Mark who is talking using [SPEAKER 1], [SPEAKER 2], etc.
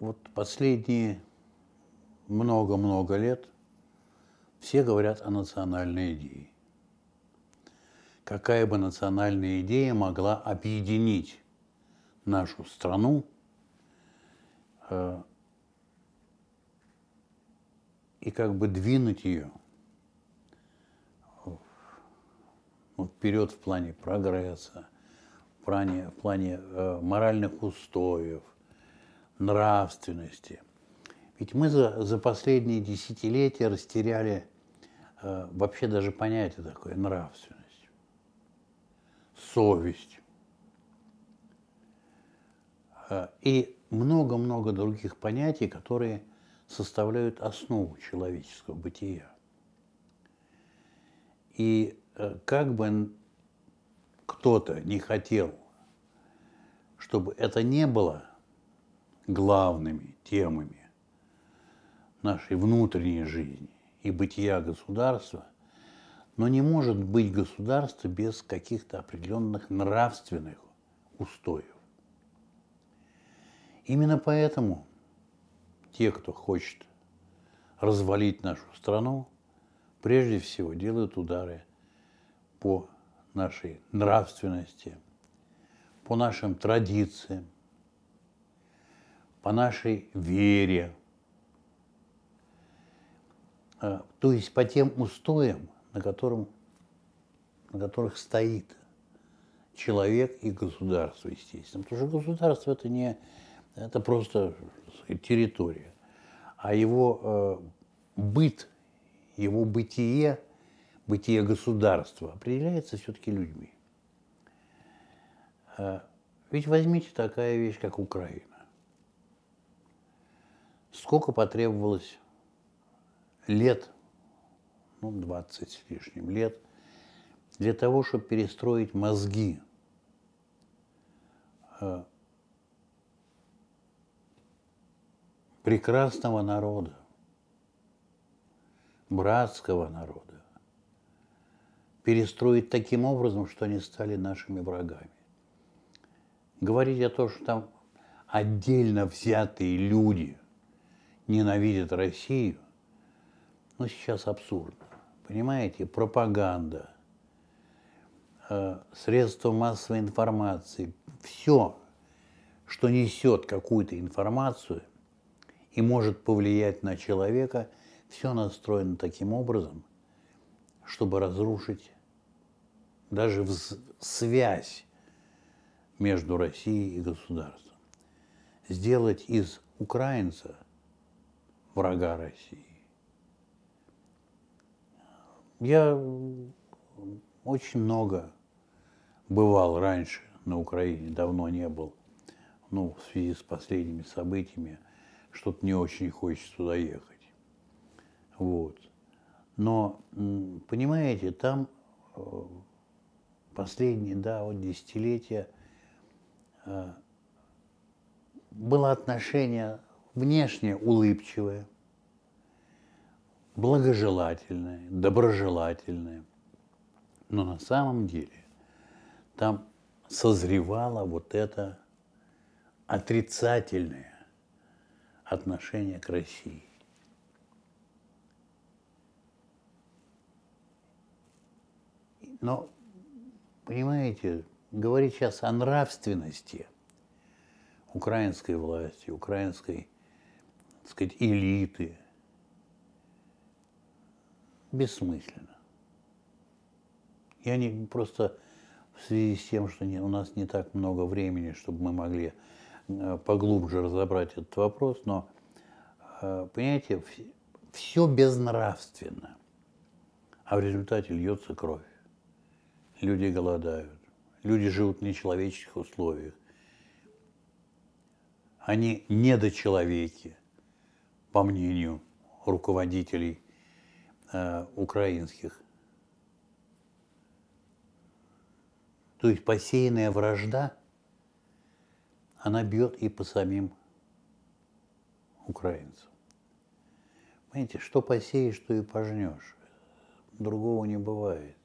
[SPEAKER 1] вот последние много-много лет все говорят о национальной идее. Какая бы национальная идея могла объединить нашу страну э, и как бы двинуть ее ну, вперед в плане прогресса, в плане, в плане э, моральных устоев – нравственности. Ведь мы за, за последние десятилетия растеряли э, вообще даже понятие такое нравственность, совесть э, и много-много других понятий, которые составляют основу человеческого бытия. И э, как бы кто-то не хотел, чтобы это не было – главными темами нашей внутренней жизни и бытия государства, но не может быть государство без каких-то определенных нравственных устоев. Именно поэтому те, кто хочет развалить нашу страну, прежде всего делают удары по нашей нравственности, по нашим традициям, по нашей вере, э, то есть по тем устоям, на, котором, на которых стоит человек и государство, естественно. Потому что государство это не это просто территория, а его э, быт, его бытие, бытие государства определяется все-таки людьми. Э, ведь возьмите такая вещь, как Украина. Сколько потребовалось лет, ну, 20 с лишним лет, для того, чтобы перестроить мозги э, прекрасного народа, братского народа, перестроить таким образом, что они стали нашими врагами. Говорить о том, что там отдельно взятые люди – ненавидят Россию, ну, сейчас абсурдно. Понимаете, пропаганда, э, средства массовой информации, все, что несет какую-то информацию и может повлиять на человека, все настроено таким образом, чтобы разрушить даже связь между Россией и государством. Сделать из украинца – врага России. Я очень много бывал раньше на Украине, давно не был. Ну, в связи с последними событиями, что-то не очень хочется туда ехать. Вот. Но, понимаете, там э, последние, да, вот десятилетия э, было отношение внешне улыбчивая, благожелательная, доброжелательная. Но на самом деле там созревало вот это отрицательное отношение к России. Но, понимаете, говорить сейчас о нравственности украинской власти, украинской так сказать, элиты. Бессмысленно. Я не просто в связи с тем, что не, у нас не так много времени, чтобы мы могли э, поглубже разобрать этот вопрос, но, э, понимаете, все безнравственно, а в результате льется кровь. Люди голодают, люди живут в нечеловеческих условиях, они недочеловеки, по мнению руководителей э, украинских. То есть посеянная вражда, она бьет и по самим украинцам. Понимаете, что посеешь, то и пожнешь. Другого не бывает.